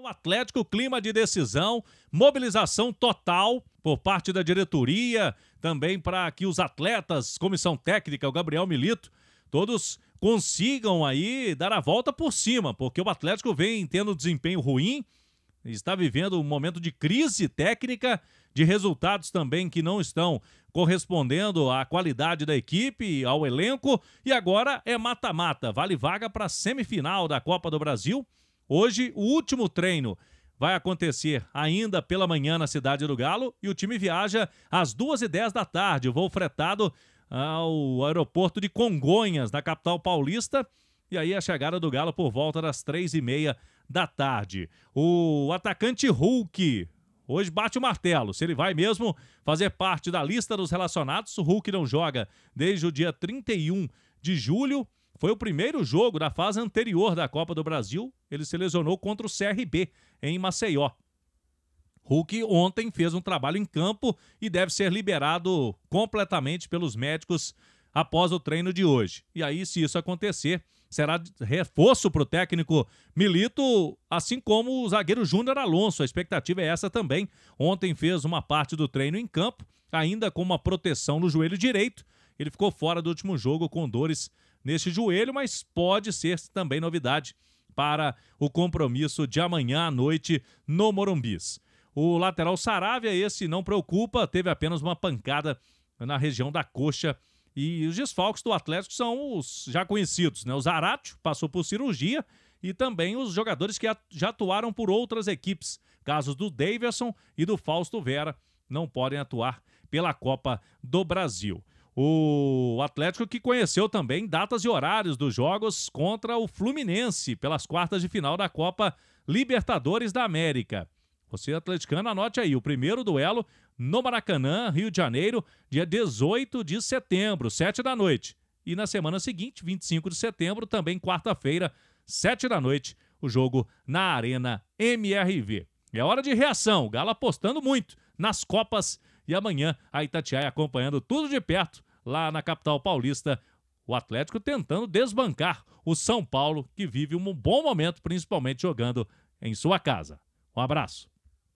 No Atlético, clima de decisão, mobilização total por parte da diretoria, também para que os atletas, comissão técnica, o Gabriel Milito, todos consigam aí dar a volta por cima, porque o Atlético vem tendo desempenho ruim, está vivendo um momento de crise técnica, de resultados também que não estão correspondendo à qualidade da equipe, ao elenco, e agora é mata-mata, vale vaga para a semifinal da Copa do Brasil. Hoje, o último treino vai acontecer ainda pela manhã na Cidade do Galo e o time viaja às 2h10 da tarde. O voo fretado ao aeroporto de Congonhas, na capital paulista. E aí a chegada do Galo por volta das 3h30 da tarde. O atacante Hulk. Hoje bate o martelo. Se ele vai mesmo fazer parte da lista dos relacionados, o Hulk não joga desde o dia 31 de julho. Foi o primeiro jogo da fase anterior da Copa do Brasil. Ele se lesionou contra o CRB em Maceió. Hulk ontem fez um trabalho em campo e deve ser liberado completamente pelos médicos após o treino de hoje. E aí, se isso acontecer, será reforço para o técnico Milito, assim como o zagueiro Júnior Alonso. A expectativa é essa também. Ontem fez uma parte do treino em campo, ainda com uma proteção no joelho direito ele ficou fora do último jogo com dores neste joelho, mas pode ser também novidade para o compromisso de amanhã à noite no Morumbis. O lateral Saravia, esse não preocupa, teve apenas uma pancada na região da coxa. E os desfalques do Atlético são os já conhecidos, né? O Zaratio passou por cirurgia e também os jogadores que já atuaram por outras equipes. Casos do Davidson e do Fausto Vera não podem atuar pela Copa do Brasil. O Atlético que conheceu também datas e horários dos jogos contra o Fluminense pelas quartas de final da Copa Libertadores da América. Você atleticano, anote aí o primeiro duelo no Maracanã, Rio de Janeiro, dia 18 de setembro, 7 da noite. E na semana seguinte, 25 de setembro, também quarta-feira, 7 da noite, o jogo na Arena MRV. É hora de reação, Galo apostando muito nas Copas e amanhã a Itatiaia acompanhando tudo de perto lá na capital paulista. O Atlético tentando desbancar o São Paulo, que vive um bom momento, principalmente jogando em sua casa. Um abraço.